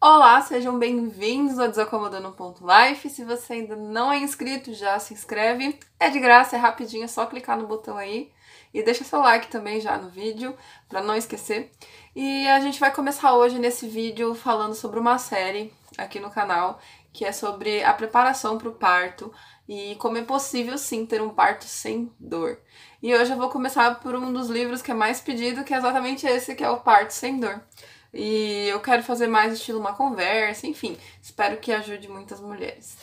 Olá, sejam bem-vindos ao Desacomodando.life. Life. Se você ainda não é inscrito, já se inscreve. É de graça, é rapidinho, é só clicar no botão aí e deixa seu like também já no vídeo, para não esquecer. E a gente vai começar hoje nesse vídeo falando sobre uma série aqui no canal que é sobre a preparação para o parto e como é possível sim ter um parto sem dor. E hoje eu vou começar por um dos livros que é mais pedido, que é exatamente esse, que é o Parto Sem Dor. E eu quero fazer mais estilo uma conversa, enfim. Espero que ajude muitas mulheres.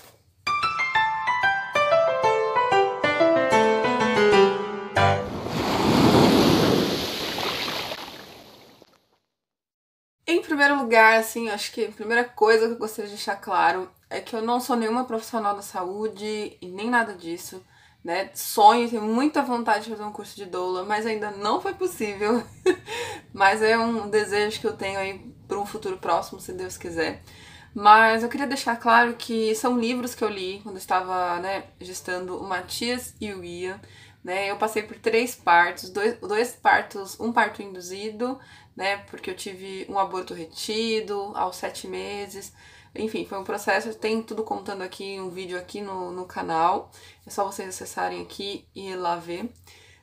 Em primeiro lugar, assim, acho que a primeira coisa que eu gostaria de deixar claro é que eu não sou nenhuma profissional da saúde e nem nada disso né? Sonho, tenho muita vontade de fazer um curso de doula, mas ainda não foi possível. mas é um desejo que eu tenho aí para um futuro próximo, se Deus quiser. Mas eu queria deixar claro que são livros que eu li quando eu estava né, gestando o Matias e o Ian. Né? Eu passei por três partos, dois, dois partos, um parto induzido, né? Porque eu tive um aborto retido aos sete meses. Enfim, foi um processo, tem tudo contando aqui, um vídeo aqui no, no canal. É só vocês acessarem aqui e ir lá ver.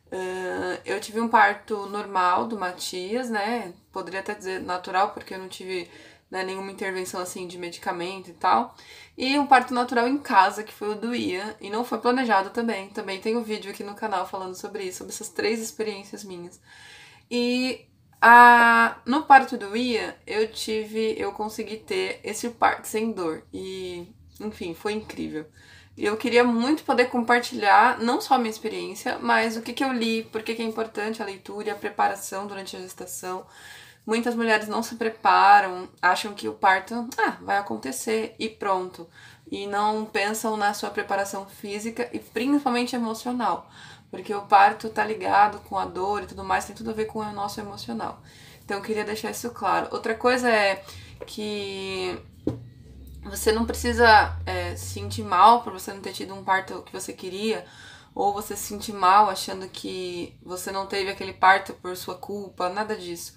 Uh, eu tive um parto normal do Matias, né? Poderia até dizer natural, porque eu não tive né, nenhuma intervenção assim de medicamento e tal. E um parto natural em casa, que foi o do Ia, e não foi planejado também. Também tem um vídeo aqui no canal falando sobre isso, sobre essas três experiências minhas. E ah, no parto do Ia, eu tive, eu consegui ter esse parto sem dor e, enfim, foi incrível. Eu queria muito poder compartilhar não só a minha experiência, mas o que, que eu li, porque que é importante a leitura e a preparação durante a gestação. Muitas mulheres não se preparam, acham que o parto ah, vai acontecer e pronto. E não pensam na sua preparação física e principalmente emocional. Porque o parto tá ligado com a dor e tudo mais, tem tudo a ver com o nosso emocional. Então eu queria deixar isso claro. Outra coisa é que você não precisa é, se sentir mal por você não ter tido um parto que você queria, ou você se sentir mal achando que você não teve aquele parto por sua culpa, nada disso.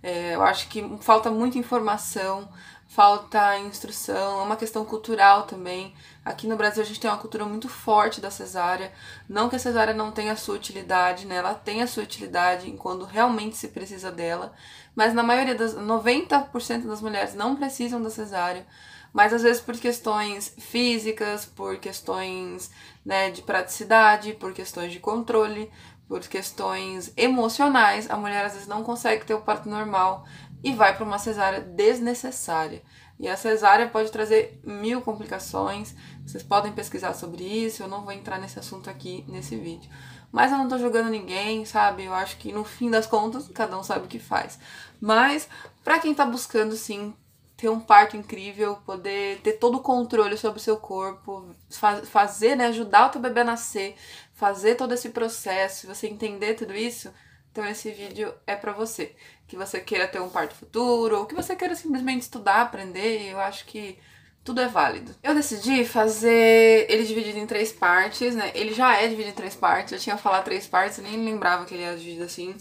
É, eu acho que falta muita informação, falta instrução, é uma questão cultural também. Aqui no Brasil a gente tem uma cultura muito forte da cesárea. Não que a cesárea não tenha a sua utilidade, né? Ela tem a sua utilidade quando realmente se precisa dela, mas na maioria das 90% das mulheres não precisam da cesárea. Mas às vezes por questões físicas, por questões né, de praticidade, por questões de controle, por questões emocionais, a mulher às vezes não consegue ter o parto normal, e vai para uma cesárea desnecessária. E a cesárea pode trazer mil complicações, vocês podem pesquisar sobre isso, eu não vou entrar nesse assunto aqui nesse vídeo. Mas eu não tô julgando ninguém, sabe? Eu acho que no fim das contas, cada um sabe o que faz. Mas, para quem tá buscando, sim, ter um parto incrível, poder ter todo o controle sobre o seu corpo, faz, fazer, né, ajudar o teu bebê a nascer, fazer todo esse processo, você entender tudo isso, então esse vídeo é para você, que você queira ter um parto futuro, ou que você queira simplesmente estudar, aprender, eu acho que tudo é válido. Eu decidi fazer ele dividido em três partes, né? Ele já é dividido em três partes, eu tinha falado três partes, nem lembrava que ele era dividido assim.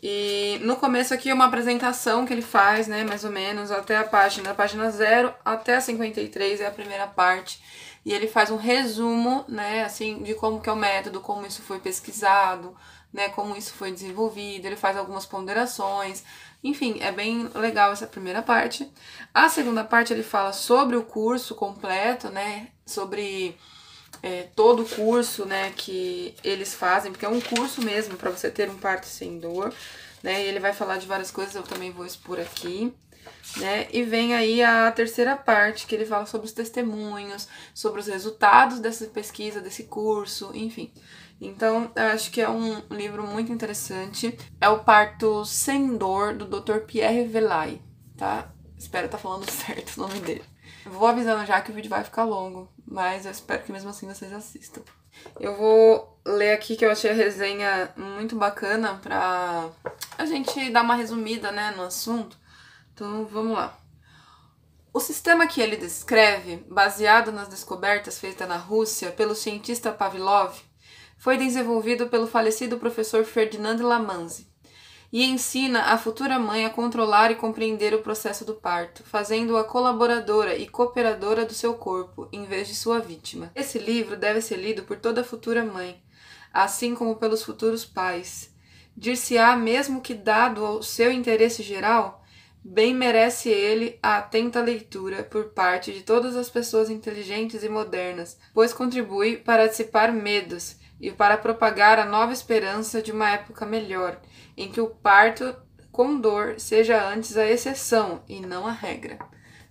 E no começo aqui é uma apresentação que ele faz, né, mais ou menos, até a página, da página 0 até a 53 é a primeira parte. E ele faz um resumo, né, assim, de como que é o método, como isso foi pesquisado, né, como isso foi desenvolvido, ele faz algumas ponderações. Enfim, é bem legal essa primeira parte. A segunda parte ele fala sobre o curso completo, né, sobre é, todo o curso, né, que eles fazem, porque é um curso mesmo para você ter um parto sem dor, né? E ele vai falar de várias coisas, eu também vou expor aqui. Né? E vem aí a terceira parte, que ele fala sobre os testemunhos, sobre os resultados dessa pesquisa, desse curso, enfim. Então, eu acho que é um livro muito interessante. É o Parto Sem Dor, do Dr. Pierre Velay, tá? Espero estar tá falando certo o nome dele. Vou avisando já que o vídeo vai ficar longo, mas eu espero que mesmo assim vocês assistam. Eu vou ler aqui que eu achei a resenha muito bacana pra a gente dar uma resumida, né, no assunto. Então, vamos lá. O sistema que ele descreve, baseado nas descobertas feitas na Rússia pelo cientista Pavlov, foi desenvolvido pelo falecido professor Ferdinand Lamanzi e ensina a futura mãe a controlar e compreender o processo do parto, fazendo-a colaboradora e cooperadora do seu corpo, em vez de sua vítima. Esse livro deve ser lido por toda futura mãe, assim como pelos futuros pais. Dir-se-á mesmo que, dado o seu interesse geral, bem merece ele a atenta leitura por parte de todas as pessoas inteligentes e modernas, pois contribui para dissipar medos e para propagar a nova esperança de uma época melhor, em que o parto com dor seja antes a exceção e não a regra.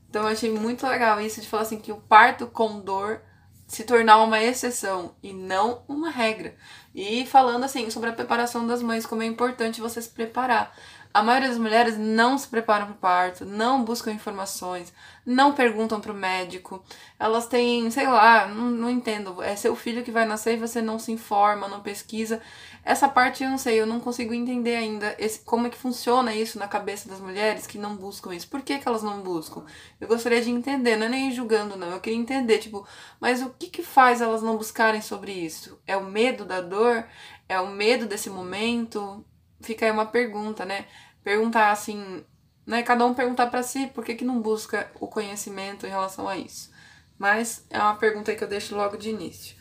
Então eu achei muito legal isso de falar assim que o parto com dor se tornar uma exceção e não uma regra. E falando assim sobre a preparação das mães, como é importante você se preparar. A maioria das mulheres não se preparam para o parto, não buscam informações, não perguntam para o médico. Elas têm, sei lá, não, não, entendo. É seu filho que vai nascer e você não se informa, não pesquisa. Essa parte eu não sei, eu não consigo entender ainda esse, como é que funciona isso na cabeça das mulheres que não buscam isso. Por que, que elas não buscam? Eu gostaria de entender, não é nem julgando, não. Eu queria entender, tipo, mas o que, que faz elas não buscarem sobre isso? É o medo da dor? É o medo desse momento? fica aí uma pergunta, né? Perguntar assim, né? Cada um perguntar para si por que, que não busca o conhecimento em relação a isso. Mas é uma pergunta que eu deixo logo de início.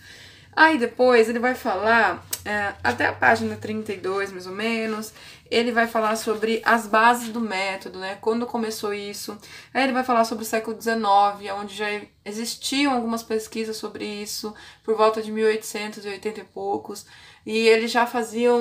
Aí depois ele vai falar, é, até a página 32 mais ou menos, ele vai falar sobre as bases do método, né? Quando começou isso. Aí ele vai falar sobre o século XIX, onde já existiam algumas pesquisas sobre isso, por volta de 1880 e poucos. E eles já faziam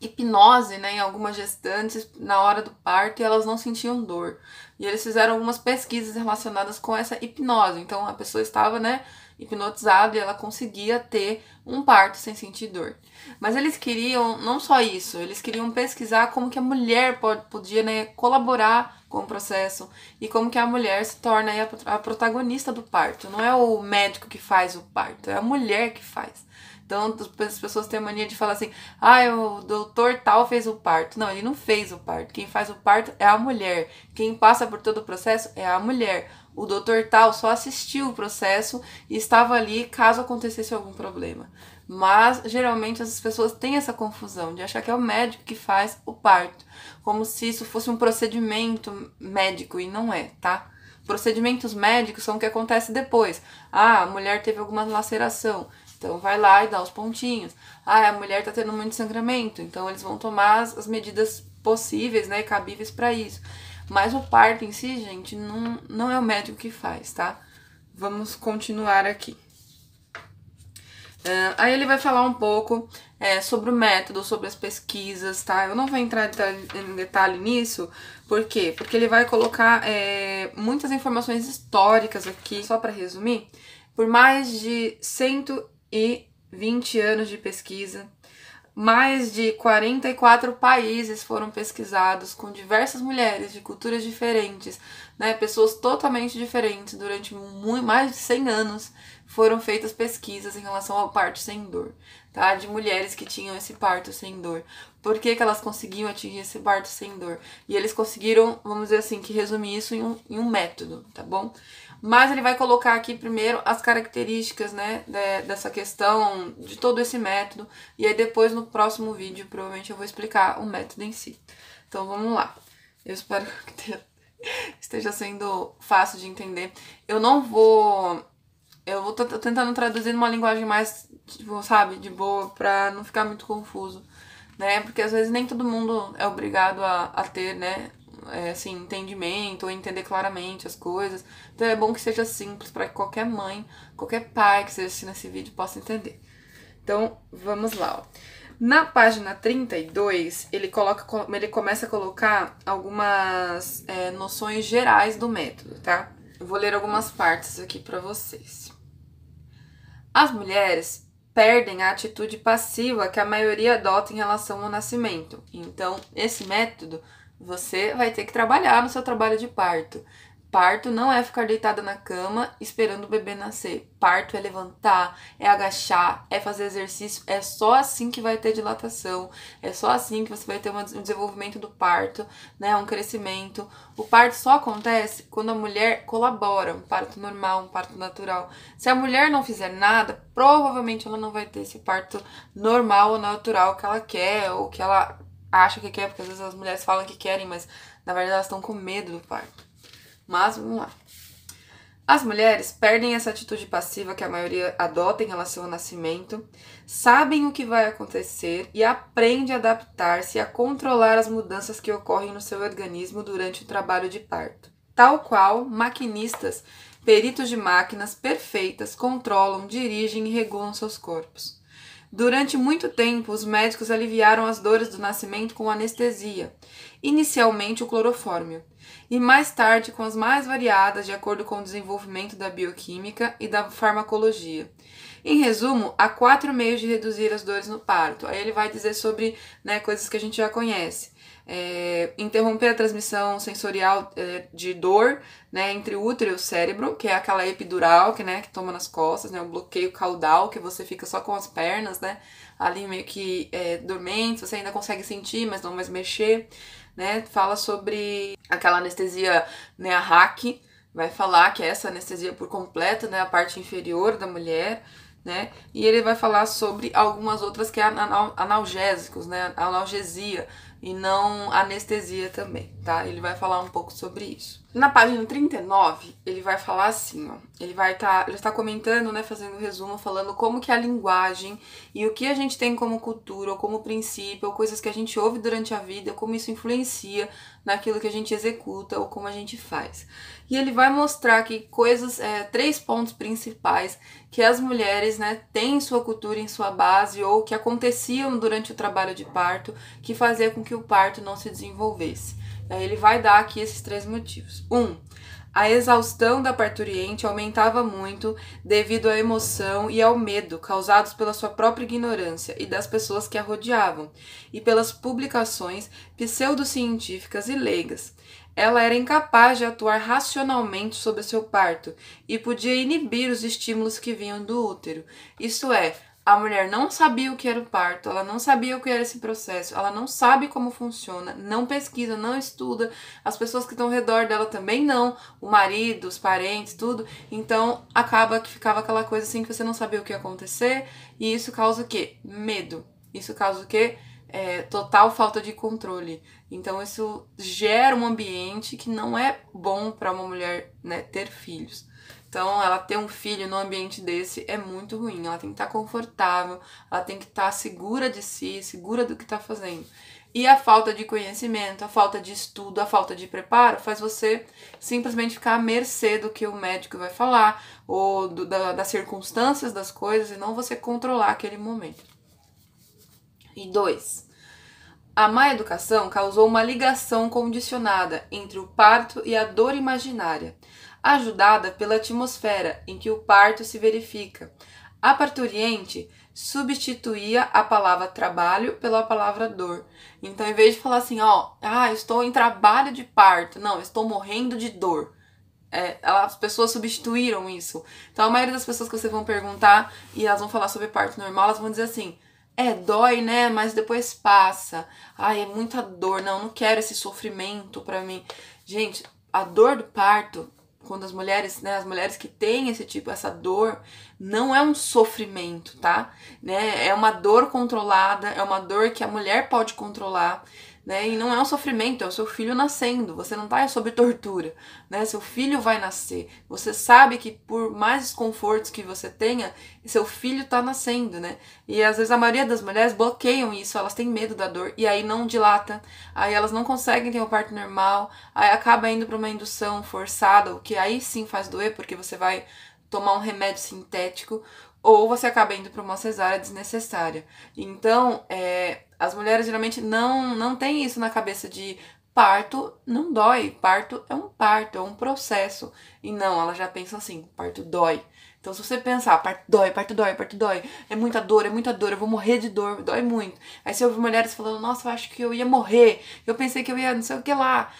hipnose né, em algumas gestantes na hora do parto e elas não sentiam dor. E eles fizeram algumas pesquisas relacionadas com essa hipnose. Então a pessoa estava né, hipnotizada e ela conseguia ter um parto sem sentir dor. Mas eles queriam não só isso, eles queriam pesquisar como que a mulher pode, podia né, colaborar com o processo e como que a mulher se torna a, a protagonista do parto. Não é o médico que faz o parto, é a mulher que faz tanto as pessoas têm a mania de falar assim: ah, o doutor tal fez o parto. Não, ele não fez o parto. Quem faz o parto é a mulher. Quem passa por todo o processo é a mulher. O doutor tal só assistiu o processo e estava ali caso acontecesse algum problema. Mas geralmente as pessoas têm essa confusão de achar que é o médico que faz o parto, como se isso fosse um procedimento médico e não é, tá? Procedimentos médicos são o que acontece depois. Ah, a mulher teve alguma laceração. Então vai lá e dá os pontinhos. Ah, a mulher tá tendo muito sangramento, então eles vão tomar as medidas possíveis, né, cabíveis para isso. Mas o parto em si, gente, não, não é o médico que faz, tá? Vamos continuar aqui. Uh, aí ele vai falar um pouco é, sobre o método, sobre as pesquisas, tá? Eu não vou entrar em detalhe nisso, por quê? Porque ele vai colocar é, muitas informações históricas aqui, só para resumir. Por mais de 100 e 20 anos de pesquisa. Mais de 44 países foram pesquisados com diversas mulheres de culturas diferentes, né, pessoas totalmente diferentes durante muito, mais de 100 anos foram feitas pesquisas em relação ao parto sem dor, tá? De mulheres que tinham esse parto sem dor. Por que, que elas conseguiam atingir esse parto sem dor? E eles conseguiram, vamos dizer assim, que resumir isso em um, em um método, tá bom? mas ele vai colocar aqui primeiro as características, né, de, dessa questão, de todo esse método, e aí depois no próximo vídeo provavelmente eu vou explicar o método em si. Então vamos lá. Eu espero que esteja sendo fácil de entender. Eu não vou eu vou tentando traduzir numa linguagem mais, tipo, sabe, de boa, pra não ficar muito confuso, né? Porque às vezes nem todo mundo é obrigado a, a ter, né, é, assim, entendimento, ou entender claramente as coisas. Então é bom que seja simples para que qualquer mãe, qualquer pai que esteja assistindo esse vídeo possa entender. Então, vamos lá. Ó. Na página 32, ele, coloca, ele começa a colocar algumas é, noções gerais do método, tá? Eu vou ler algumas partes aqui para vocês. As mulheres perdem a atitude passiva que a maioria adota em relação ao nascimento. Então, esse método você vai ter que trabalhar no seu trabalho de parto. Parto não é ficar deitada na cama esperando o bebê nascer. Parto é levantar, é agachar, é fazer exercício. É só assim que vai ter dilatação. É só assim que você vai ter um desenvolvimento do parto, né? Um crescimento. O parto só acontece quando a mulher colabora, um parto normal, um parto natural. Se a mulher não fizer nada, provavelmente ela não vai ter esse parto normal ou natural que ela quer ou que ela acha que quer, porque às vezes as mulheres falam que querem, mas na verdade elas estão com medo do parto. Mas vamos lá. As mulheres perdem essa atitude passiva que a maioria adota em relação ao nascimento, sabem o que vai acontecer e aprendem a adaptar-se e a controlar as mudanças que ocorrem no seu organismo durante o trabalho de parto. Tal qual maquinistas, peritos de máquinas perfeitas, controlam, dirigem e regulam seus corpos. Durante muito tempo, os médicos aliviaram as dores do nascimento com anestesia, inicialmente o clorofórmio, e mais tarde com as mais variadas de acordo com o desenvolvimento da bioquímica e da farmacologia. Em resumo, há quatro meios de reduzir as dores no parto. Aí ele vai dizer sobre né, coisas que a gente já conhece é, interromper a transmissão sensorial é, de dor né, entre o útero e o cérebro, que é aquela epidural que, né, que toma nas costas, né, o bloqueio caudal, que você fica só com as pernas, né, ali meio que é, dormente, você ainda consegue sentir, mas não mais mexer. Né, fala sobre aquela anestesia né, a hack, vai falar que é essa anestesia por completo, né, a parte inferior da mulher, né? E ele vai falar sobre algumas outras que é analgésicos, né? Analgesia, e não anestesia também, tá? Ele vai falar um pouco sobre isso. Na página 39, ele vai falar assim, ó. Ele vai estar, tá, está comentando, né, fazendo um resumo, falando como que a linguagem e o que a gente tem como cultura, ou como princípio, ou coisas que a gente ouve durante a vida, como isso influencia naquilo que a gente executa ou como a gente faz. E ele vai mostrar aqui coisas, é, três pontos principais que as mulheres, né, têm em sua cultura, em sua base, ou que aconteciam durante o trabalho de parto, que fazia com que o parto não se desenvolvesse ele vai dar aqui esses três motivos. Um, a exaustão da parturiente aumentava muito devido à emoção e ao medo causados pela sua própria ignorância e das pessoas que a rodeavam, e pelas publicações pseudocientíficas e leigas. Ela era incapaz de atuar racionalmente sobre seu parto e podia inibir os estímulos que vinham do útero, isto é, a mulher não sabia o que era o parto, ela não sabia o que era esse processo, ela não sabe como funciona, não pesquisa, não estuda, as pessoas que estão ao redor dela também não, o marido, os parentes, tudo. Então acaba que ficava aquela coisa assim que você não sabia o que ia acontecer, e isso causa o quê? Medo. Isso causa o quê? É, total falta de controle. Então isso gera um ambiente que não é bom para uma mulher né, ter filhos. Então, ela ter um filho num ambiente desse é muito ruim. Ela tem que estar tá confortável, ela tem que estar tá segura de si, segura do que está fazendo. E a falta de conhecimento, a falta de estudo, a falta de preparo faz você simplesmente ficar à mercê do que o médico vai falar ou do, da, das circunstâncias das coisas e não você controlar aquele momento. E dois, a má educação causou uma ligação condicionada entre o parto e a dor imaginária ajudada pela atmosfera em que o parto se verifica. A parturiente substituía a palavra trabalho pela palavra dor. Então, em vez de falar assim, ó, ah, estou em trabalho de parto, não, estou morrendo de dor. É, as pessoas substituíram isso. Então, a maioria das pessoas que você vão perguntar e elas vão falar sobre parto normal, elas vão dizer assim: é, dói, né? Mas depois passa. Ai, é muita dor. Não, não quero esse sofrimento pra mim. Gente, a dor do parto quando as mulheres, né, as mulheres que têm esse tipo, essa dor, não é um sofrimento, tá? Né? É uma dor controlada, é uma dor que a mulher pode controlar. Né? E não é um sofrimento, é o seu filho nascendo, você não está sob tortura, né? Seu filho vai nascer. Você sabe que por mais desconfortos que você tenha, seu filho está nascendo, né? E às vezes a maioria das mulheres bloqueiam isso, elas têm medo da dor e aí não dilata, aí elas não conseguem ter um parto normal, aí acaba indo para uma indução forçada, o que aí sim faz doer, porque você vai tomar um remédio sintético ou você acaba indo para uma cesárea desnecessária. Então, é, as mulheres geralmente não, não têm isso na cabeça de parto não dói, parto é um parto, é um processo. E não, elas já pensam assim, parto dói. Então se você pensar, parto dói, parto dói, parto dói, é muita dor, é muita dor, eu vou morrer de dor, dói muito. Aí você ouve mulheres falando, nossa, eu acho que eu ia morrer, eu pensei que eu ia não sei o que lá.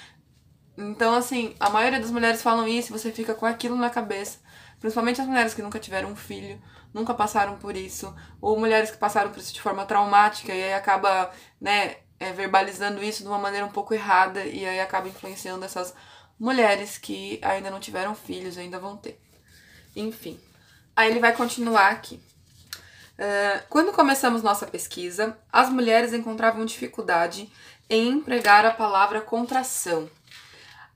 Então, assim, a maioria das mulheres falam isso e você fica com aquilo na cabeça. Principalmente as mulheres que nunca tiveram um filho nunca passaram por isso, ou mulheres que passaram por isso de forma traumática e aí acaba, né, é, verbalizando isso de uma maneira um pouco errada e aí acaba influenciando essas mulheres que ainda não tiveram filhos, ainda vão ter. Enfim. Aí ele vai continuar aqui. Uh, quando começamos nossa pesquisa, as mulheres encontravam dificuldade em empregar a palavra contração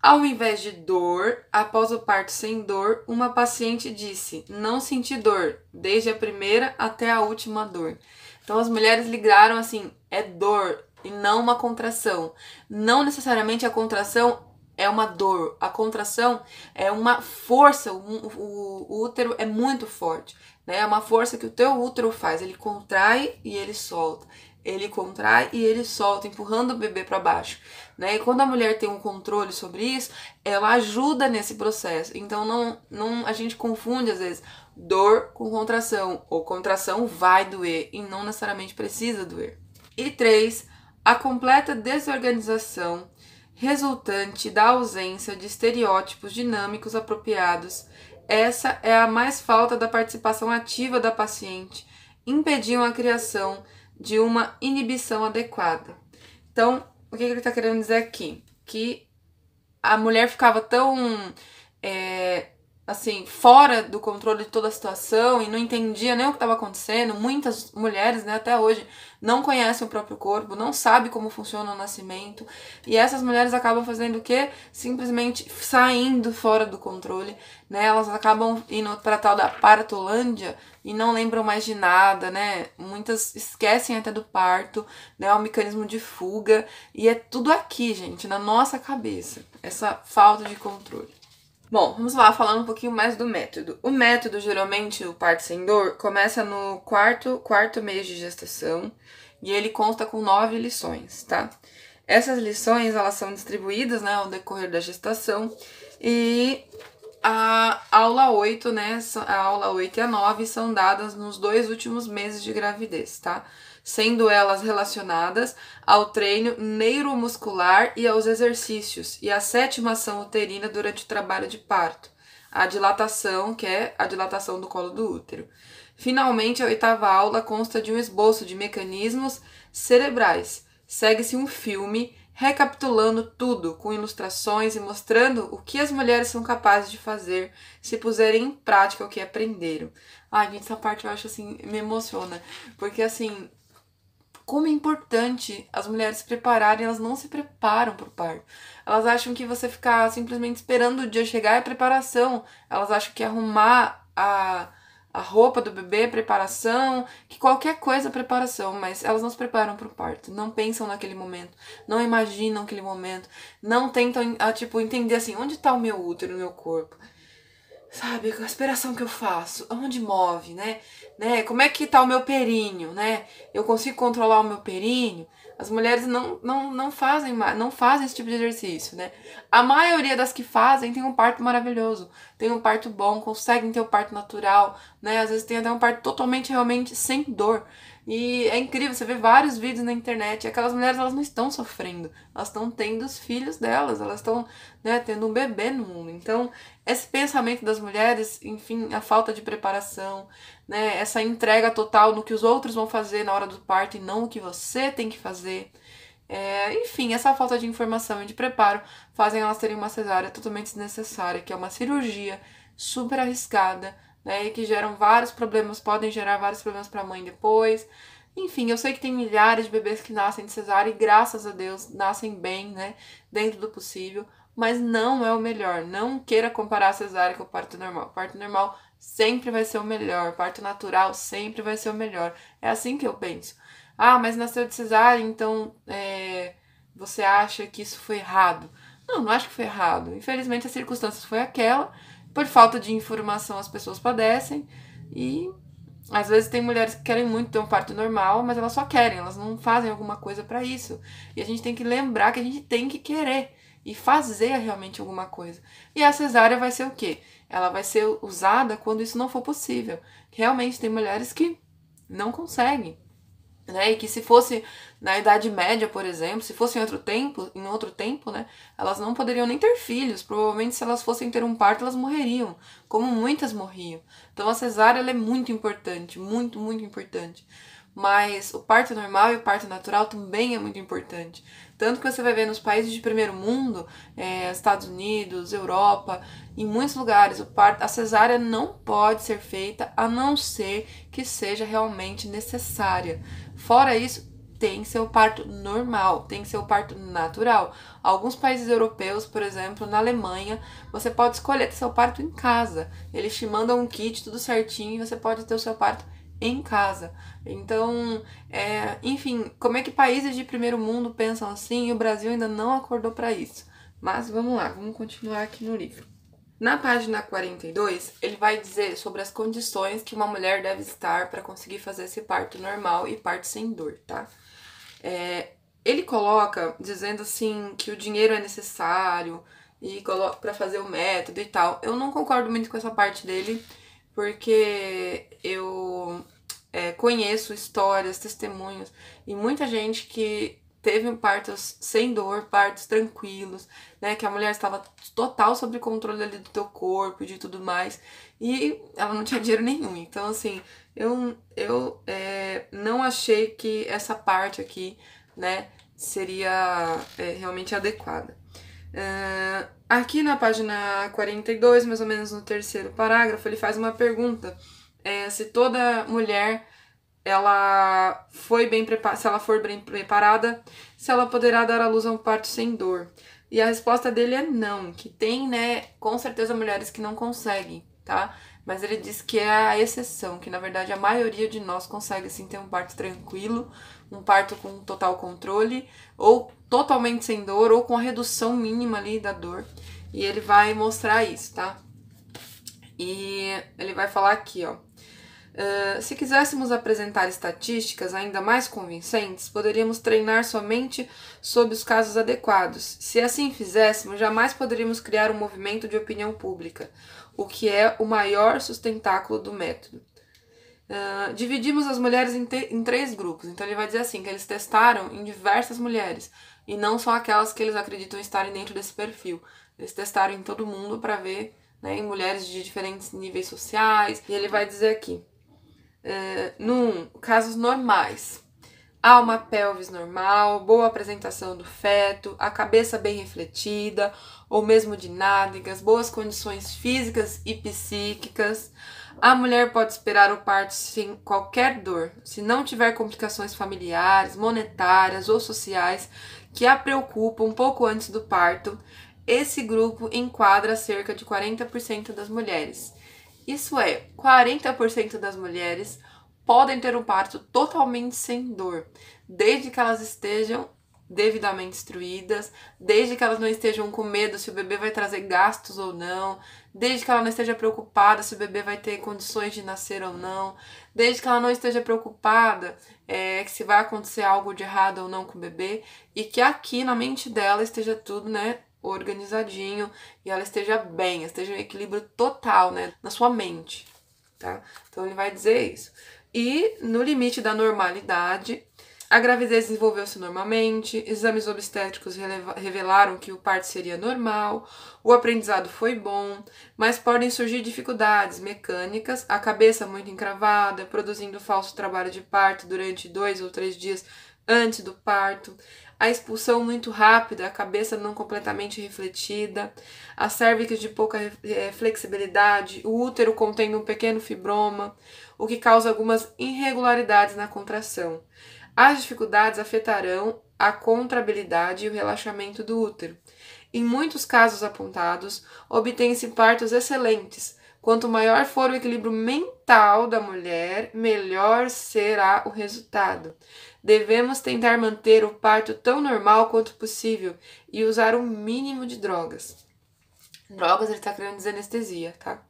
ao invés de dor, após o parto sem dor, uma paciente disse: Não senti dor, desde a primeira até a última dor. Então as mulheres ligaram assim: é dor e não uma contração. Não necessariamente a contração é uma dor, a contração é uma força, o, o, o útero é muito forte, né? É uma força que o teu útero faz, ele contrai e ele solta ele contrai e ele solta, empurrando o bebê para baixo, né? E quando a mulher tem um controle sobre isso, ela ajuda nesse processo. Então não, não a gente confunde às vezes dor com contração, ou contração vai doer e não necessariamente precisa doer. E três, a completa desorganização resultante da ausência de estereótipos dinâmicos apropriados. Essa é a mais falta da participação ativa da paciente, impediam a criação de uma inibição adequada. Então, o que ele está querendo dizer aqui? Que a mulher ficava tão é, assim, fora do controle de toda a situação e não entendia nem o que estava acontecendo. Muitas mulheres, né, até hoje, não conhecem o próprio corpo, não sabem como funciona o nascimento. E essas mulheres acabam fazendo o quê? Simplesmente saindo fora do controle, né? Elas acabam indo para tal da partolândia e não lembram mais de nada, né? Muitas esquecem até do parto, né? O é mecanismo de fuga e é tudo aqui, gente, na nossa cabeça. Essa falta de controle. Bom, vamos lá, falando um pouquinho mais do método. O método, geralmente, o parto sem dor, começa no quarto, quarto mês de gestação e ele conta com nove lições, tá? Essas lições, elas são distribuídas, né, ao decorrer da gestação e a aula 8, né, a aula 8 e a 9 são dadas nos dois últimos meses de gravidez, tá? sendo elas relacionadas ao treino neuromuscular e aos exercícios, e a sétima ação uterina durante o trabalho de parto, a dilatação, que é a dilatação do colo do útero. Finalmente, a oitava aula consta de um esboço de mecanismos cerebrais. Segue-se um filme recapitulando tudo com ilustrações e mostrando o que as mulheres são capazes de fazer se puserem em prática o que aprenderam. Ai, gente, essa parte eu acho assim, me emociona, porque assim, como é importante as mulheres se prepararem, elas não se preparam para o parto. Elas acham que você ficar simplesmente esperando o dia chegar é preparação. Elas acham que arrumar a, a roupa do bebê é preparação, que qualquer coisa é preparação, mas elas não se preparam para o parto, não pensam naquele momento, não imaginam aquele momento, não tentam, ah, tipo, entender assim, onde está o meu útero, o meu corpo sabe, a aspiração que eu faço, onde move, né? né? Como é que tá o meu perinho, né? Eu consigo controlar o meu perinho? As mulheres não, não, não fazem não fazem esse tipo de exercício, né? A maioria das que fazem tem um parto maravilhoso, tem um parto bom, conseguem ter o um parto natural, né? Às vezes tem até um parto totalmente realmente sem dor. E é incrível, você vê vários vídeos na internet, aquelas mulheres elas não estão sofrendo, elas estão tendo os filhos delas, elas estão né, tendo um bebê no mundo. Então, esse pensamento das mulheres, enfim, a falta de preparação, né, essa entrega total no que os outros vão fazer na hora do parto e não o que você tem que fazer. É, enfim, essa falta de informação e de preparo fazem elas terem uma cesárea totalmente desnecessária, que é uma cirurgia super arriscada, né? E que geram vários problemas, podem gerar vários problemas para a mãe depois. Enfim, eu sei que tem milhares de bebês que nascem de cesárea e graças a Deus nascem bem, né? Dentro do possível, mas não é o melhor. Não queira comparar a cesárea com o parto normal. O parto normal sempre vai ser o melhor, o parto natural sempre vai ser o melhor. É assim que eu penso. Ah, mas nasceu de cesárea, então é, você acha que isso foi errado? Não, não acho que foi errado. Infelizmente, as circunstâncias foi aquela por falta de informação, as pessoas padecem e às vezes tem mulheres que querem muito ter um parto normal, mas elas só querem, elas não fazem alguma coisa para isso. E a gente tem que lembrar que a gente tem que querer e fazer realmente alguma coisa. E a cesárea vai ser o quê? Ela vai ser usada quando isso não for possível. Realmente tem mulheres que não conseguem né? E que se fosse na Idade Média, por exemplo, se fosse em outro tempo, em outro tempo, né? Elas não poderiam nem ter filhos. Provavelmente, se elas fossem ter um parto, elas morreriam, como muitas morriam. Então, a cesárea é muito importante, muito, muito importante. Mas o parto normal e o parto natural também é muito importante. Tanto que você vai ver nos países de primeiro mundo, é, Estados Unidos, Europa, em muitos lugares, o parto, a cesárea não pode ser feita a não ser que seja realmente necessária. Fora isso, tem seu parto normal, tem seu parto natural. Alguns países europeus, por exemplo, na Alemanha, você pode escolher ter seu parto em casa. Eles te mandam um kit, tudo certinho, e você pode ter o seu parto em casa. Então, é, enfim, como é que países de primeiro mundo pensam assim? E o Brasil ainda não acordou para isso. Mas vamos lá, vamos continuar aqui no livro. Na página 42, ele vai dizer sobre as condições que uma mulher deve estar para conseguir fazer esse parto normal e parto sem dor, tá? É, ele coloca dizendo assim que o dinheiro é necessário e coloca para fazer o método e tal. Eu não concordo muito com essa parte dele, porque eu é, conheço histórias, testemunhos e muita gente que teve partos sem dor, partos tranquilos, né? Que a mulher estava total sobre controle ali do teu corpo e de tudo mais. E ela não tinha dinheiro nenhum. Então, assim, eu, eu é, não achei que essa parte aqui, né, seria é, realmente adequada. Ah, aqui na página 42, mais ou menos no terceiro parágrafo, ele faz uma pergunta é, se toda mulher ela foi bem preparada, se ela for bem preparada, se ela poderá dar à luz a um parto sem dor. E a resposta dele é não, que tem, né, com certeza mulheres que não conseguem, tá? Mas ele diz que é a exceção, que na verdade a maioria de nós consegue sim ter um parto tranquilo, um parto com total controle, ou totalmente sem dor, ou com a redução mínima ali da dor. E ele vai mostrar isso, tá? E ele vai falar aqui, ó. Ah, se quiséssemos apresentar estatísticas ainda mais convincentes, poderíamos treinar somente sob os casos adequados. Se assim fizéssemos, jamais poderíamos criar um movimento de opinião pública, o que é o maior sustentáculo do método. Uh, dividimos as mulheres em, em três grupos, então ele vai dizer assim: que eles testaram em diversas mulheres e não só aquelas que eles acreditam estarem dentro desse perfil. Eles testaram em todo mundo para ver né, em mulheres de diferentes níveis sociais, e ele vai dizer aqui. Eh, num casos normais. Há uma pelvis normal, boa apresentação do feto, a cabeça bem refletida, ou mesmo de nádegas, boas condições físicas e psíquicas. A mulher pode esperar o parto sem qualquer dor, se não tiver complicações familiares, monetárias ou sociais que a preocupam um pouco antes do parto. Esse grupo enquadra cerca de 40% das mulheres. Isso é, 40% das mulheres podem ter um parto totalmente sem dor, desde que elas estejam devidamente instruídas, desde que elas não estejam com medo se o bebê vai trazer gastos ou não, desde que ela não esteja preocupada se o bebê vai ter condições de nascer ou não, desde que ela não esteja preocupada é, se vai acontecer algo de errado ou não com o bebê, e que aqui na mente dela esteja tudo, né, organizadinho e ela esteja bem, esteja em equilíbrio total, né, na sua mente, tá? Então ele vai dizer isso. E no limite da normalidade, a gravidez desenvolveu-se normalmente, exames obstétricos revelaram que o parto seria normal, o aprendizado foi bom, mas podem surgir dificuldades mecânicas, a cabeça muito encravada, produzindo falso trabalho de parto durante dois ou três dias antes do parto, a expulsão muito rápida, a cabeça não completamente refletida, a cervix de pouca é, flexibilidade, o útero contendo um pequeno fibroma, o que causa algumas irregularidades na contração. As dificuldades afetarão a contrabilidade e o relaxamento do útero. Em muitos casos apontados, obtém-se partos excelentes, Quanto maior for o equilíbrio mental da mulher, melhor será o resultado. Devemos tentar manter o parto tão normal quanto possível e usar o um mínimo de drogas. Drogas, ele está criando desanestesia, anestesia, tá?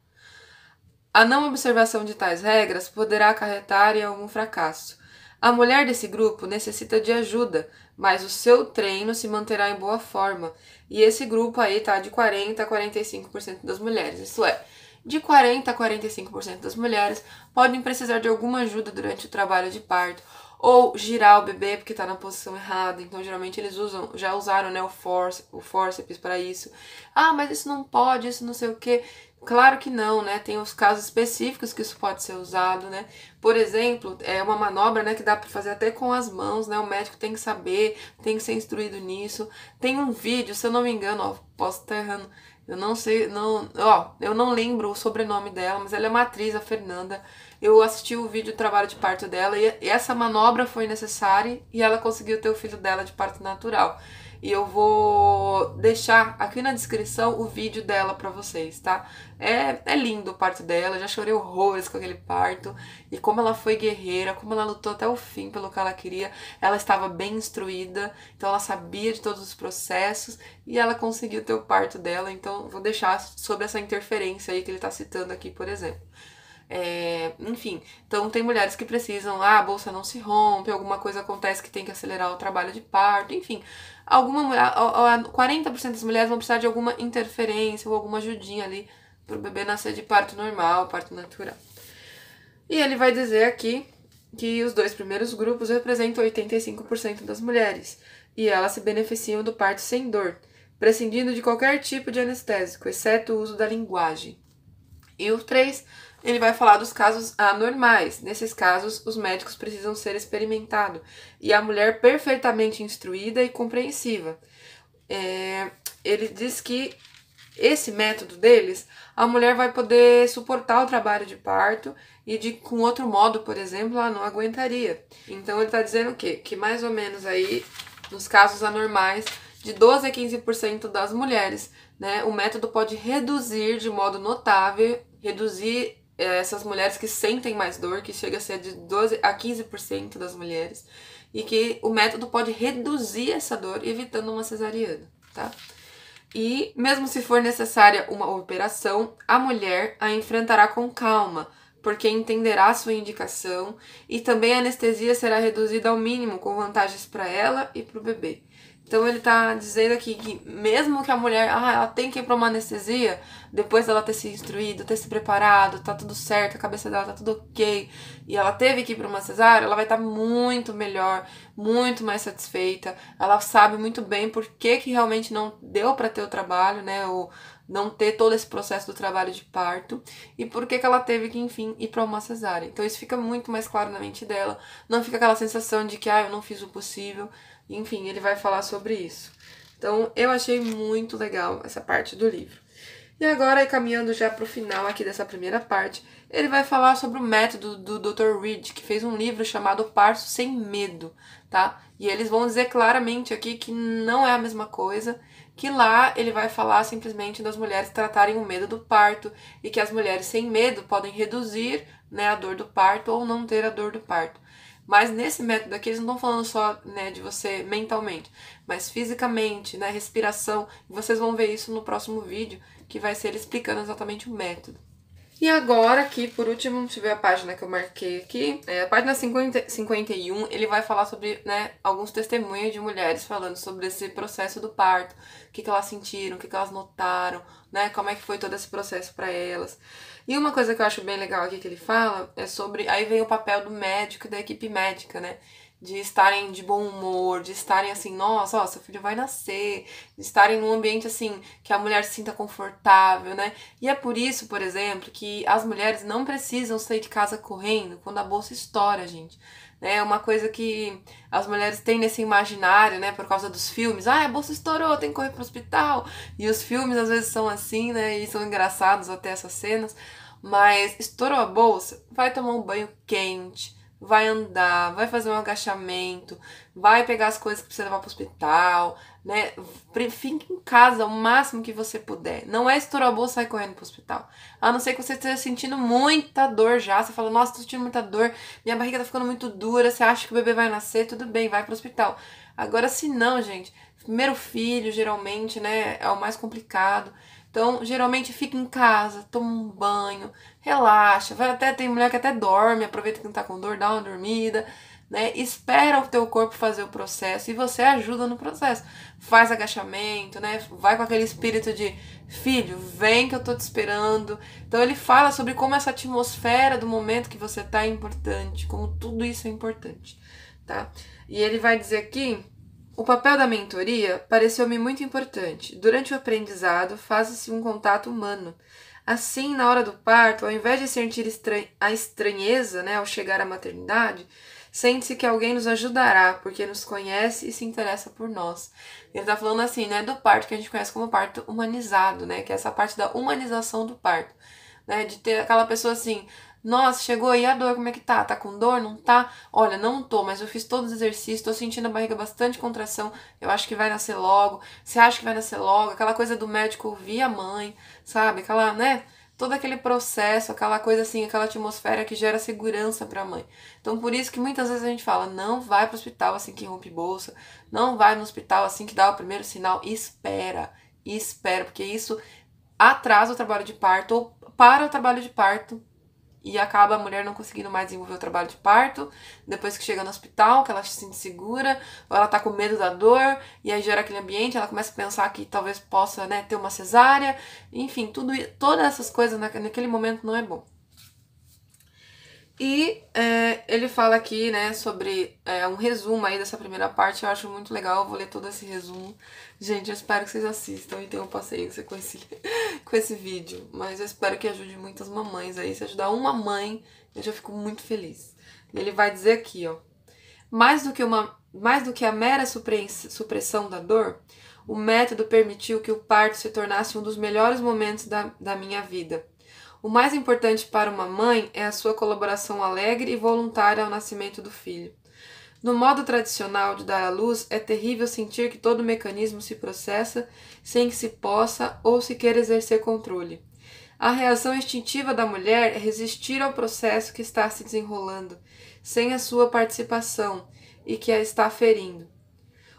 A não observação de tais regras poderá acarretar em algum fracasso. A mulher desse grupo necessita de ajuda, mas o seu treino se manterá em boa forma. E esse grupo aí tá de 40 a 45% das mulheres. Isso é, de 40 a 45% das mulheres podem precisar de alguma ajuda durante o trabalho de parto ou girar o bebê porque está na posição errada. Então, geralmente eles usam, já usaram, né, o force, o forceps para isso. Ah, mas isso não pode, isso não sei o quê. Claro que não, né? Tem os casos específicos que isso pode ser usado, né? Por exemplo, é uma manobra, né, que dá para fazer até com as mãos, né? O médico tem que saber, tem que ser instruído nisso. Tem um vídeo, se eu não me engano, ó, posso estar errando, eu não sei, não, ó, eu não lembro o sobrenome dela, mas ela é uma atriz, a Fernanda. Eu assisti o vídeo do trabalho de parto dela e essa manobra foi necessária e ela conseguiu ter o filho dela de parto natural e eu vou deixar aqui na descrição o vídeo dela para vocês, tá? É, é lindo o parto dela, eu já chorei horrores com aquele parto e como ela foi guerreira, como ela lutou até o fim pelo que ela queria. Ela estava bem instruída, então ela sabia de todos os processos e ela conseguiu ter o parto dela. Então vou deixar sobre essa interferência aí que ele está citando aqui, por exemplo. É, enfim, então tem mulheres que precisam, ah, a bolsa não se rompe, alguma coisa acontece que tem que acelerar o trabalho de parto, enfim, alguma 40% das mulheres vão precisar de alguma interferência ou alguma ajudinha ali para o bebê nascer de parto normal, parto natural. E ele vai dizer aqui que os dois primeiros grupos representam 85% das mulheres e elas se beneficiam do parto sem dor, prescindindo de qualquer tipo de anestésico, exceto o uso da linguagem. E o 3 ele vai falar dos casos anormais. Nesses casos, os médicos precisam ser experimentados. E a mulher perfeitamente instruída e compreensiva. É, ele diz que esse método deles, a mulher vai poder suportar o trabalho de parto e de com outro modo, por exemplo, ela não aguentaria. Então ele está dizendo o quê? Que mais ou menos aí, nos casos anormais, de 12 a 15% das mulheres, né, o método pode reduzir de modo notável, reduzir é, essas mulheres que sentem mais dor, que chega a ser de 12 a 15% das mulheres, e que o método pode reduzir essa dor evitando uma cesariana, tá? E mesmo se for necessária uma operação, a mulher a enfrentará com calma, porque entenderá sua indicação e também a anestesia será reduzida ao mínimo, com vantagens para ela e para o bebê. Então ele tá dizendo aqui que mesmo que a mulher, ah, ela tem que ir pra uma anestesia, depois dela ter se instruído, ter se preparado, tá tudo certo, a cabeça dela tá tudo ok, e ela teve que ir pra uma cesárea, ela vai estar tá muito melhor, muito mais satisfeita. Ela sabe muito bem por que que realmente não deu para ter o trabalho, né, o, não ter todo esse processo do trabalho de parto e por que, que ela teve que, enfim, ir para uma cesárea. Então isso fica muito mais claro na mente dela, não fica aquela sensação de que, ah, eu não fiz o possível. Enfim, ele vai falar sobre isso. Então eu achei muito legal essa parte do livro. E agora, caminhando já para o final aqui dessa primeira parte, ele vai falar sobre o método do Dr. Reed, que fez um livro chamado Parto Sem Medo, tá? E eles vão dizer claramente aqui que não é a mesma coisa que lá ele vai falar simplesmente das mulheres tratarem o medo do parto e que as mulheres sem medo podem reduzir né, a dor do parto ou não ter a dor do parto. Mas nesse método aqui eles não estão falando só né, de você mentalmente, mas fisicamente, né, respiração. Vocês vão ver isso no próximo vídeo, que vai ser explicando exatamente o método. E agora aqui, por último, tiver a página que eu marquei aqui. É, a página 50, 51, ele vai falar sobre né, alguns testemunhos de mulheres falando sobre esse processo do parto. O que, que elas sentiram, o que, que elas notaram, né? Como é que foi todo esse processo para elas. E uma coisa que eu acho bem legal aqui que ele fala é sobre... Aí vem o papel do médico e da equipe médica, né? de estarem de bom humor, de estarem assim, nossa, ó, seu filho vai nascer, de estarem num ambiente assim que a mulher se sinta confortável, né? E é por isso, por exemplo, que as mulheres não precisam sair de casa correndo quando a bolsa estoura, gente. É uma coisa que as mulheres têm nesse imaginário, né? Por causa dos filmes. Ah, a bolsa estourou, tem que correr para o hospital. E os filmes às vezes são assim, né? E são engraçados até essas cenas. Mas estourou a bolsa, vai tomar um banho quente, vai andar, vai fazer um agachamento, vai pegar as coisas que precisa levar para o hospital, né? Fique em casa o máximo que você puder. Não é estourar a bolsa e sair correndo o hospital. A não ser que você esteja sentindo muita dor já. Você fala, nossa, estou sentindo muita dor, minha barriga está ficando muito dura, você acha que o bebê vai nascer, tudo bem, vai para o hospital. Agora, se não, gente, primeiro filho, geralmente, né, é o mais complicado. Então, geralmente fica em casa, toma um banho, relaxa, vai até tem mulher que até dorme, aproveita que não tá com dor, dá uma dormida, né? Espera o teu corpo fazer o processo e você ajuda no processo. Faz agachamento, né? Vai com aquele espírito de filho, vem que eu tô te esperando. Então ele fala sobre como essa atmosfera do momento que você tá é importante, como tudo isso é importante, tá? E ele vai dizer aqui o papel da mentoria pareceu-me muito importante. Durante o aprendizado, faz se um contato humano. Assim, na hora do parto, ao invés de sentir estran a estranheza né, ao chegar à maternidade, sente-se que alguém nos ajudará, porque nos conhece e se interessa por nós. Ele está falando assim, né, do parto que a gente conhece como parto humanizado, né, que é essa parte da humanização do parto, né, de ter aquela pessoa assim, nossa, chegou aí a dor, como é que tá? Tá com dor? Não tá? Olha, não tô, mas eu fiz todos os exercícios, tô sentindo a barriga bastante contração, eu acho que vai nascer logo. Você acha que vai nascer logo? Aquela coisa do médico ouvir a mãe, sabe? Aquela, né? Todo aquele processo, aquela coisa assim, aquela atmosfera que gera segurança para a mãe. Então, por isso que muitas vezes a gente fala: não vai para o hospital assim que rompe bolsa, não vai no hospital assim que dá o primeiro sinal, espera, espera, porque isso atrasa o trabalho de parto ou para o trabalho de parto e acaba a mulher não conseguindo mais desenvolver o trabalho de parto, depois que chega no hospital, que ela se sente segura, ou ela tá com medo da dor, e aí gera aquele ambiente, ela começa a pensar que talvez possa, né, ter uma cesárea, enfim, tudo todas essas coisas naquele momento não é bom. E é, ele fala aqui, né, sobre é, um resumo aí dessa primeira parte, eu acho muito legal, eu vou ler todo esse resumo. Gente, eu espero que vocês assistam e tenham paciência com esse, com esse vídeo, mas eu espero que ajude muitas mamães aí. Se ajudar uma mãe, eu já fico muito feliz. Ele vai dizer aqui, ó, mais do que, uma, mais do que a mera supressão da dor, o método permitiu que o parto se tornasse um dos melhores momentos da, da minha vida o mais importante para uma mãe é a sua colaboração alegre e voluntária ao nascimento do filho. No modo tradicional de dar à luz, é terrível sentir que todo o mecanismo se processa sem que se possa ou se queira exercer controle. A reação instintiva da mulher é resistir ao processo que está se desenrolando, sem a sua participação e que a está ferindo.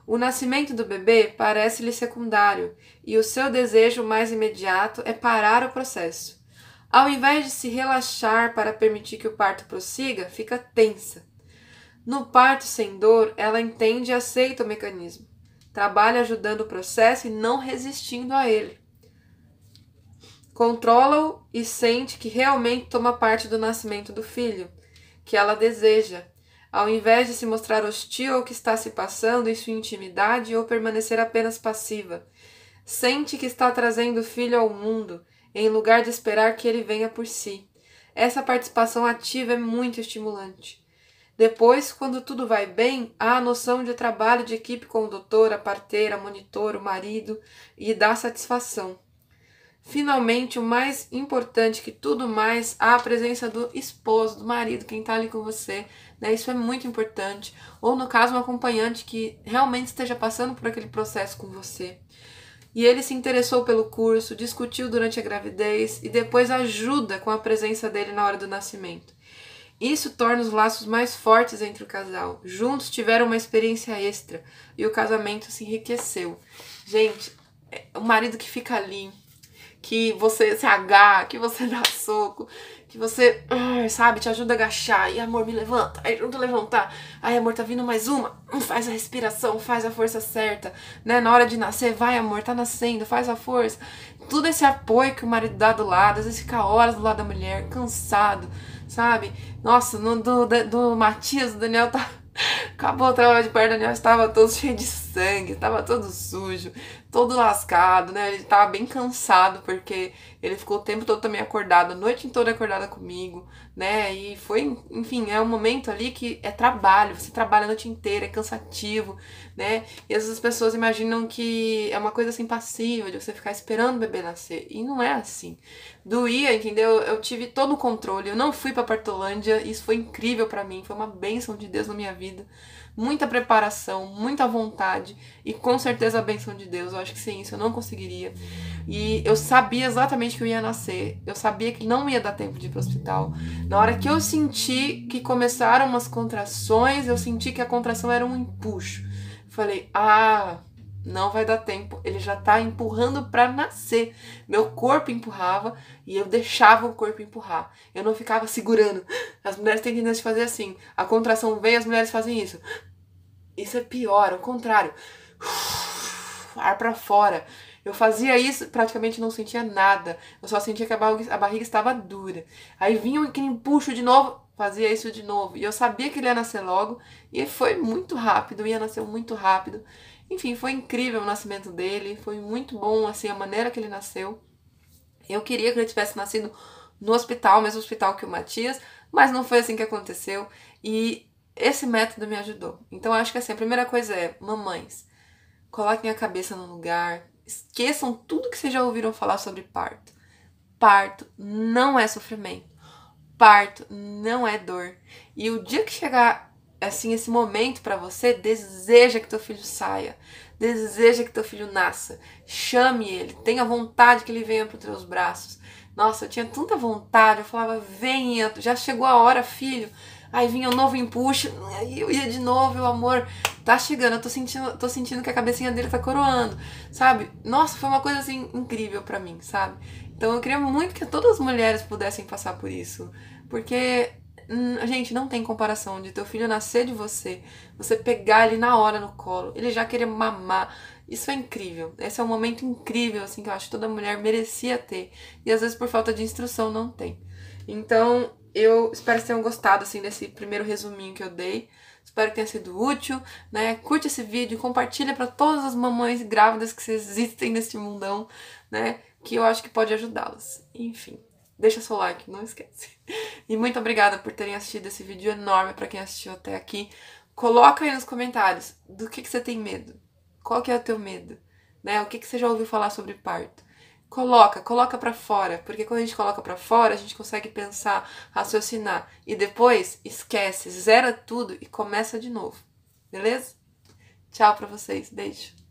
O nascimento do bebê parece-lhe secundário e o seu desejo mais imediato é parar o processo. Ao invés de se relaxar para permitir que o parto prossiga, fica tensa. No parto sem dor, ela entende e aceita o mecanismo. Trabalha ajudando o processo e não resistindo a ele. Controla-o e sente que realmente toma parte do nascimento do filho, que ela deseja, ao invés de se mostrar hostil ao que está se passando em sua intimidade ou permanecer apenas passiva. Sente que está trazendo o filho ao mundo em lugar de esperar que ele venha por si. Essa participação ativa é muito estimulante. Depois, quando tudo vai bem, há a noção de trabalho de equipe com o doutor, a parteira, monitor, o marido e dá satisfação. Finalmente, o mais importante que tudo mais, há a presença do esposo, do marido, quem está ali com você, né? Isso é muito importante. Ou no caso, um acompanhante que realmente esteja passando por aquele processo com você. E ele se interessou pelo curso, discutiu durante a gravidez e depois ajuda com a presença dele na hora do nascimento. Isso torna os laços mais fortes entre o casal. Juntos tiveram uma experiência extra e o casamento se enriqueceu. Gente, é, o marido que fica ali, que você se agarra, que você dá soco, que você, sabe, te ajuda a agachar. E amor, me levanta. Aí junto levantar. aí amor, tá vindo mais uma. Hum, faz a respiração, faz a força certa, né? Na hora de nascer, vai, amor, tá nascendo, faz a força. Tudo esse apoio que o marido dá do lado, às vezes fica horas do lado da mulher, cansado, sabe? Nossa, no, do, do Matias, o Daniel tá. Acabou o trabalho de perna o Daniel estava todo cheio de sangue, tava todo sujo, todo lascado, né? Ele tava bem cansado porque ele ficou o tempo todo também acordado, a noite toda acordada comigo, né? E foi, enfim, é um momento ali que é trabalho, você trabalha a noite inteira, é cansativo, né? E essas as pessoas imaginam que é uma coisa assim passiva, de você ficar esperando o bebê nascer, e não é assim. Doía, entendeu? Eu tive todo o controle, eu não fui para Partolândia, isso foi incrível para mim, foi uma bênção de Deus na minha vida muita preparação, muita vontade e com certeza a benção de Deus. Eu acho que sem isso eu não conseguiria. E eu sabia exatamente que eu ia nascer, eu sabia que não ia dar tempo de ir para o hospital. Na hora que eu senti que começaram umas contrações, eu senti que a contração era um empuxo. Falei, ah, não vai dar tempo, ele já tá empurrando para nascer. Meu corpo empurrava e eu deixava o corpo empurrar. Eu não ficava segurando. As mulheres têm tendência de fazer assim. A contração vem, as mulheres fazem isso. Isso é pior, ao contrário. Ar para fora. Eu fazia isso, praticamente não sentia nada. Eu só sentia que a barriga, a barriga estava dura. Aí vinha aquele empuxo de novo, fazia isso de novo. E eu sabia que ele ia nascer logo. E foi muito rápido, ia nascer muito rápido. Enfim, foi incrível o nascimento dele, foi muito bom assim a maneira que ele nasceu. Eu queria que ele tivesse nascido no hospital, mesmo hospital que o Matias, mas não foi assim que aconteceu e esse método me ajudou. Então acho que assim, a primeira coisa é, mamães, coloquem a cabeça no lugar, esqueçam tudo que vocês já ouviram falar sobre parto. Parto não é sofrimento. Parto não é dor. E o dia que chegar assim esse momento para você, deseja que teu filho saia, deseja que teu filho nasça, chame ele, tenha vontade que ele venha para os teus braços. Nossa, eu tinha tanta vontade, eu falava, venha, já chegou a hora, filho. Aí vinha um novo empuxo, aí eu ia de novo, o amor tá chegando, eu tô sentindo, tô sentindo que a cabecinha dele tá coroando, sabe? Nossa, foi uma coisa assim incrível para mim, sabe? Então eu queria muito que todas as mulheres pudessem passar por isso, porque gente, não tem comparação de teu filho nascer de você, você pegar ele na hora no colo, ele já querer mamar. Isso é incrível. Esse é um momento incrível, assim, que eu acho que toda mulher merecia ter. E às vezes por falta de instrução não tem. Então, eu espero que tenham gostado, assim, desse primeiro resuminho que eu dei. Espero que tenha sido útil, né? Curte esse vídeo, compartilha para todas as mamães grávidas que existem neste mundão, né? Que eu acho que pode ajudá-las. Enfim deixa seu like, não esquece. E muito obrigada por terem assistido esse vídeo enorme para quem assistiu até aqui. Coloca aí nos comentários do que, que você tem medo. Qual que é o teu medo? Né? O que, que você já ouviu falar sobre parto? Coloca, coloca para fora, porque quando a gente coloca para fora, a gente consegue pensar, raciocinar e depois esquece, zera tudo e começa de novo. Beleza? Tchau para vocês, beijo.